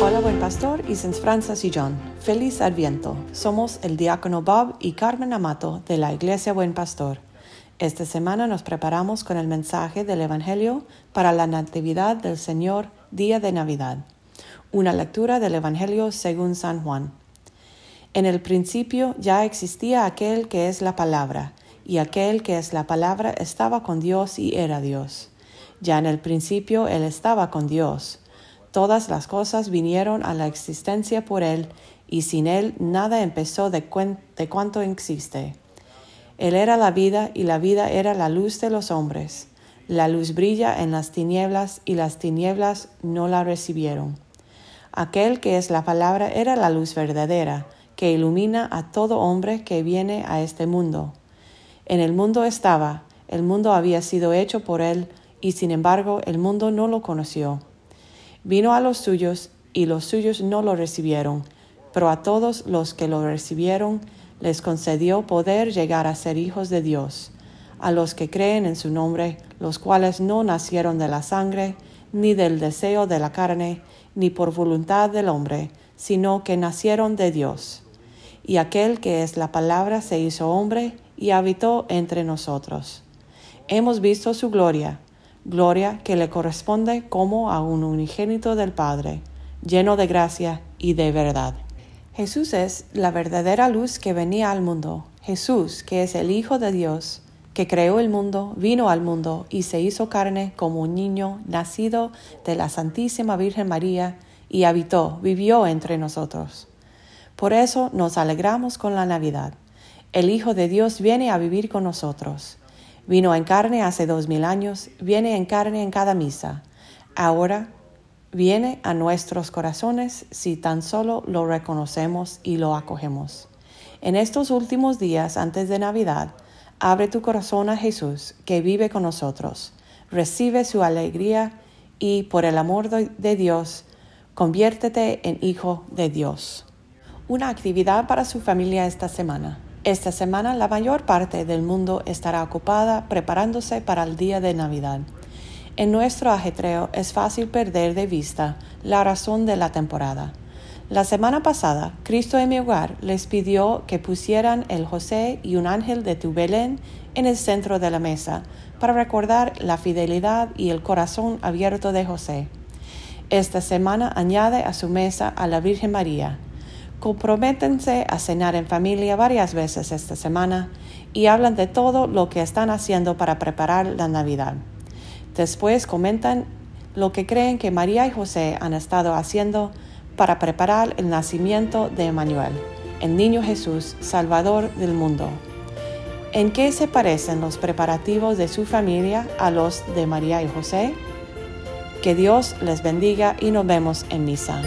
Hola buen pastor y sin Francis y John. Feliz Adviento. Somos el diácono Bob y Carmen Amato de la Iglesia Buen Pastor. Esta semana nos preparamos con el mensaje del Evangelio para la Natividad del Señor, Día de Navidad. Una lectura del Evangelio según San Juan. En el principio ya existía aquel que es la palabra, y aquel que es la palabra estaba con Dios y era Dios. Ya en el principio él estaba con Dios Todas las cosas vinieron a la existencia por Él, y sin Él nada empezó de, cuánto cuanto existe. Él era la vida, y la vida era la luz de los hombres. La luz brilla en las tinieblas, y las tinieblas no la recibieron. Aquel que es la palabra era la luz verdadera, que ilumina a todo hombre que viene a este mundo. En el mundo estaba, el mundo había sido hecho por él, y sin embargo el mundo no lo conoció. Vino a los suyos y los suyos no lo recibieron, pero a todos los que lo recibieron les concedió poder llegar a ser hijos de Dios, a los que creen en su nombre, los cuales no nacieron de la sangre, ni del deseo de la carne, ni por voluntad del hombre, sino que nacieron de Dios. Y aquel que es la palabra se hizo hombre y habitó entre nosotros. Hemos visto su gloria gloria que le corresponde como a un unigénito del Padre, lleno de gracia y de verdad. Jesús es la verdadera luz que venía al mundo. Jesús, que es el Hijo de Dios, que creó el mundo, vino al mundo y se hizo carne como un niño nacido de la Santísima Virgen María y habitó, vivió entre nosotros. Por eso nos alegramos con la Navidad. El Hijo de Dios viene a vivir con nosotros. Vino en carne hace dos mil años, viene en carne en cada misa. Ahora viene a nuestros corazones si tan solo lo reconocemos y lo acogemos. En estos últimos días antes de Navidad, abre tu corazón a Jesús que vive con nosotros. Recibe su alegría y, por el amor de Dios, conviértete en hijo de Dios. Una actividad para su familia esta semana. Esta semana la mayor parte del mundo estará ocupada preparándose para el día de Navidad. En nuestro ajetreo es fácil perder de vista la razón de la temporada. La semana pasada, Cristo en mi hogar les pidió que pusieran el José y un ángel de tu Belén en el centro de la mesa para recordar la fidelidad y el corazón abierto de José. Esta semana añade a su mesa a la Virgen María, Comprométense a cenar en familia varias veces esta semana y hablan de todo lo que están haciendo para preparar la Navidad. Después comentan lo que creen que María y José han estado haciendo para preparar el nacimiento de Emmanuel, el niño Jesús, Salvador del mundo. ¿En qué se parecen los preparativos de su familia a los de María y José? Que Dios les bendiga y nos vemos en misa.